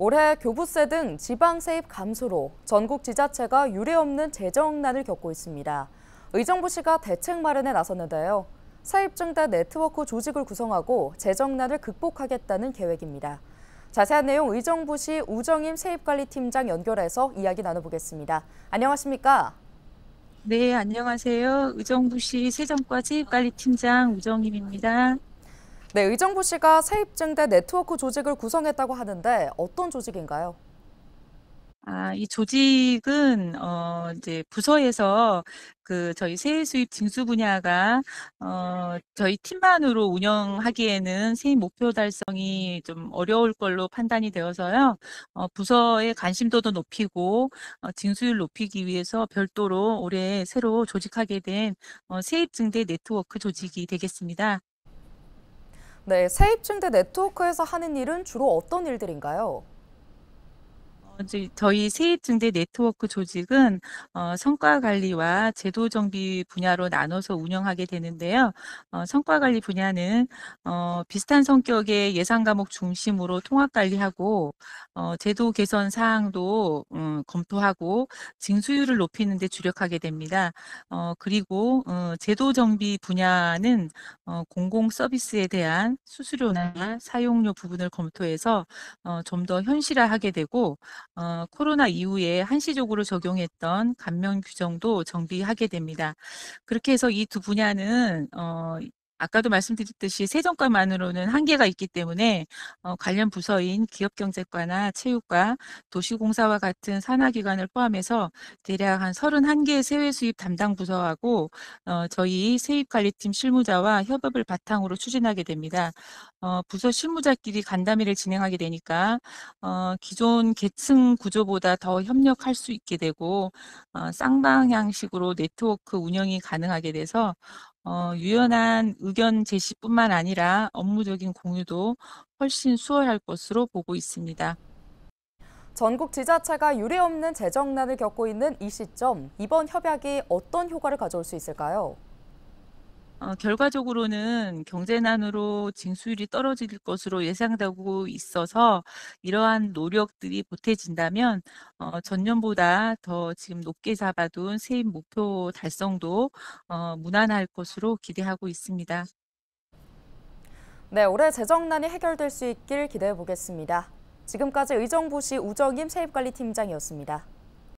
올해 교부세 등 지방 세입 감소로 전국 지자체가 유례없는 재정난을 겪고 있습니다. 의정부시가 대책 마련에 나섰는데요. 세입증대 네트워크 조직을 구성하고 재정난을 극복하겠다는 계획입니다. 자세한 내용 의정부시 우정임 세입관리팀장 연결해서 이야기 나눠보겠습니다. 안녕하십니까? 네, 안녕하세요. 의정부시 세정과 세입관리팀장 우정임입니다. 네, 의정부 씨가 세 입증대 네트워크 조직을 구성했다고 하는데 어떤 조직인가요? 아, 이 조직은 어 이제 부서에서 그 저희 세일 수입 징수 분야가 어 저희 팀만으로 운영하기에는 세입 목표 달성이 좀 어려울 걸로 판단이 되어서요. 어 부서의 관심도도 높이고 어 징수율 높이기 위해서 별도로 올해 새로 조직하게 된어 세입 증대 네트워크 조직이 되겠습니다. 네, 세입 증대 네트워크에서 하는 일은 주로 어떤 일들인가요? 이제 저희 세입증대 네트워크 조직은 어, 성과관리와 제도정비 분야로 나눠서 운영하게 되는데요. 어, 성과관리 분야는 어, 비슷한 성격의 예산 과목 중심으로 통합관리하고 어, 제도 개선 사항도 음, 검토하고 징수율을 높이는 데 주력하게 됩니다. 어, 그리고 어, 제도정비 분야는 어, 공공서비스에 대한 수수료나 사용료 부분을 검토해서 어, 좀 더 현실화하게 되고 어, 코로나 이후에 한시적으로 적용했던 감면 규정도 정비하게 됩니다. 그렇게 해서 이 두 분야는 어, 아까도 말씀드렸듯이 세정과만으로는 한계가 있기 때문에 어, 관련 부서인 기업경제과나 체육과, 도시공사와 같은 산하기관을 포함해서 대략 한 31개의 세외 수입 담당 부서하고 어, 저희 세입관리팀 실무자와 협업을 바탕으로 추진하게 됩니다. 어, 부서 실무자끼리 간담회를 진행하게 되니까 어, 기존 계층 구조보다 더 협력할 수 있게 되고 어, 쌍방향식으로 네트워크 운영이 가능하게 돼서 어, 유연한 의견 제시뿐만 아니라 업무적인 공유도 훨씬 수월할 것으로 보고 있습니다. 전국 지자체가 유례 없는 재정난을 겪고 있는 이 시점, 이번 협약이 어떤 효과를 가져올 수 있을까요? 어, 결과적으로는 경제난으로 징수율이 떨어질 것으로 예상되고 있어서 이러한 노력들이 보태진다면 어, 전년보다 더 지금 높게 잡아둔 세입 목표 달성도 어, 무난할 것으로 기대하고 있습니다. 네, 올해 재정난이 해결될 수 있길 기대해 보겠습니다. 지금까지 의정부시 우정임 세입관리팀장이었습니다.